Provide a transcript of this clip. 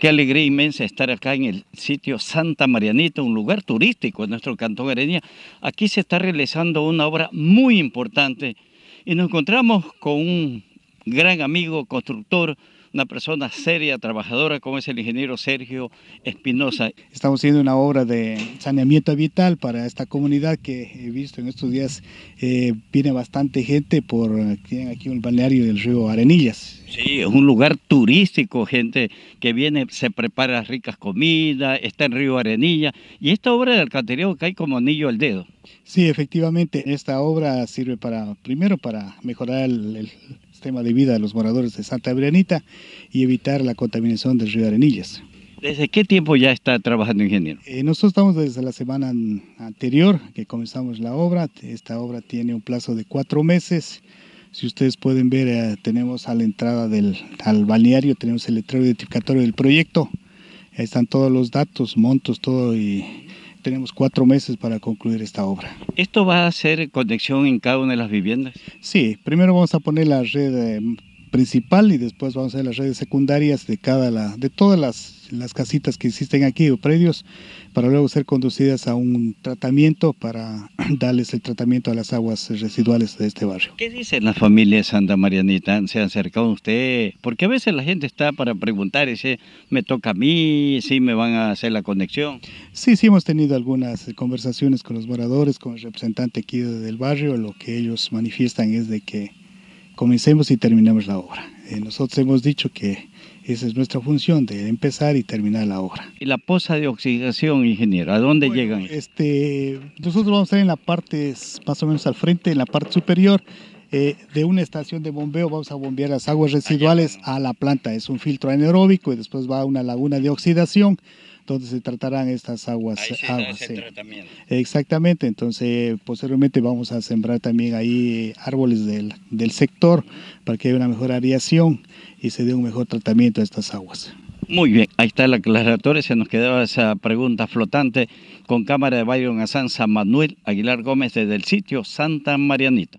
Qué alegría inmensa estar acá en el sitio Santa Marianita, un lugar turístico en nuestro cantón Arenia. Aquí se está realizando una obra muy importante y nos encontramos con un gran amigo, constructor, una persona seria, trabajadora, como es el ingeniero Sergio Espinosa. Estamos haciendo una obra de saneamiento vital para esta comunidad que he visto en estos días eh, viene bastante gente por aquí en el balneario del río Arenillas. Sí, es un lugar turístico, gente que viene, se prepara ricas comidas, está en Río Arenilla. Y esta obra de alcantarillado cae como anillo al dedo. Sí, efectivamente, esta obra sirve para, primero, para mejorar el, sistema de vida de los moradores de Santa Brianita y evitar la contaminación del río Arenillas. ¿Desde qué tiempo ya está trabajando, ingeniero? Eh, nosotros estamos desde la semana anterior que comenzamos la obra. Esta obra tiene un plazo de cuatro meses si ustedes pueden ver, eh, tenemos a la entrada del al balneario, tenemos el letrero identificatorio del proyecto. Ahí están todos los datos, montos, todo y tenemos cuatro meses para concluir esta obra. ¿Esto va a ser conexión en cada una de las viviendas? Sí, primero vamos a poner la red eh, principal y después vamos a ver las redes secundarias de cada la, de todas las, las casitas que existen aquí o predios para luego ser conducidas a un tratamiento para darles el tratamiento a las aguas residuales de este barrio. ¿Qué dicen las familias Santa Marianita? ¿Se han acercado a usted? Porque a veces la gente está para preguntar, ese me toca a mí, si ¿Sí me van a hacer la conexión. Sí, sí hemos tenido algunas conversaciones con los moradores, con el representante aquí del barrio, lo que ellos manifiestan es de que comencemos y terminemos la obra. Eh, nosotros hemos dicho que esa es nuestra función, de empezar y terminar la obra. ¿Y la poza de oxidación, ingeniero? ¿A dónde llegan? Este, nosotros vamos a estar en la parte, más o menos al frente, en la parte superior. Eh, de una estación de bombeo vamos a bombear las aguas residuales a la planta. Es un filtro anaeróbico y después va a una laguna de oxidación entonces se tratarán estas aguas. Exactamente, entonces posteriormente vamos a sembrar también ahí eh, árboles del, sector para que haya una mejor ariación y se dé un mejor tratamiento a estas aguas. Muy bien, ahí está el aclaratorio, se nos quedaba esa pregunta flotante con cámara de Byron San San Manuel Aguilar Gómez desde el sitio Santa Marianita.